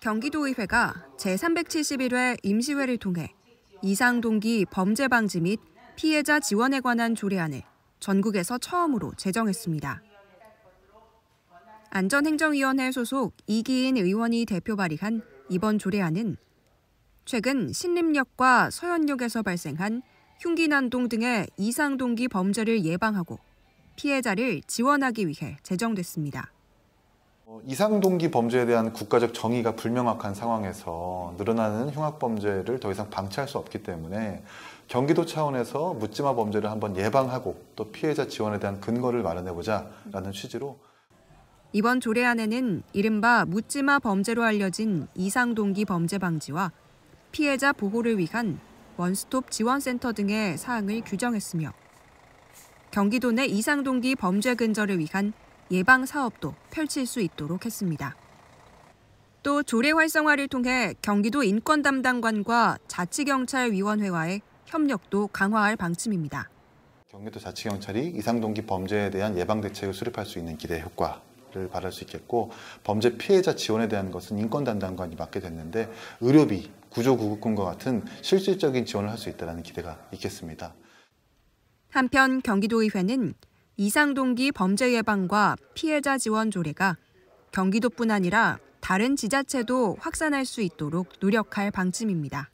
경기도의회가 제371회 임시회를 통해 이상동기 범죄방지 및 피해자 지원에 관한 조례안을 전국에서 처음으로 제정했습니다. 안전행정위원회 소속 이기인 의원이 대표 발의한 이번 조례안은 최근 신림역과 서현역에서 발생한 흉기난동 등의 이상동기 범죄를 예방하고 피해자를 지원하기 위해 제정됐습니다. 어, 이상동기 범죄에 대한 국가적 정의가 불명확한 상황에서 늘어나는 흉악범죄를 더 이상 방치할 수 없기 때문에 경기도 차원에서 묻지마 범죄를 한번 예방하고 또 피해자 지원에 대한 근거를 마련해보자라는 취지로 이번 조례안에는 이른바 묻지마 범죄로 알려진 이상동기 범죄 방지와 피해자 보호를 위한 원스톱 지원센터 등의 사항을 규정했으며 경기도 내 이상동기 범죄 근절을 위한 예방 사업도 펼칠 수 있도록 했습니다. 또 조례 활성화를 통해 경기도 인권 담당관과 자치경찰위원회와의 협력도 강화할 방침입니다. 경기도 자치경찰이 이상동기 범죄에 대한 예방 대책을 수립할 수 있는 기대 효과 를 바랄 수 있겠고 범죄 피해자 지원에 대한 것은 인권 담당관이 맡게 됐는데 의료비, 구조구급금과 같은 실질적인 지원을 할 수 있다는 기대가 있겠습니다. 한편 경기도의회는 이상동기 범죄예방과 피해자 지원 조례가 경기도뿐 아니라 다른 지자체도 확산할 수 있도록 노력할 방침입니다.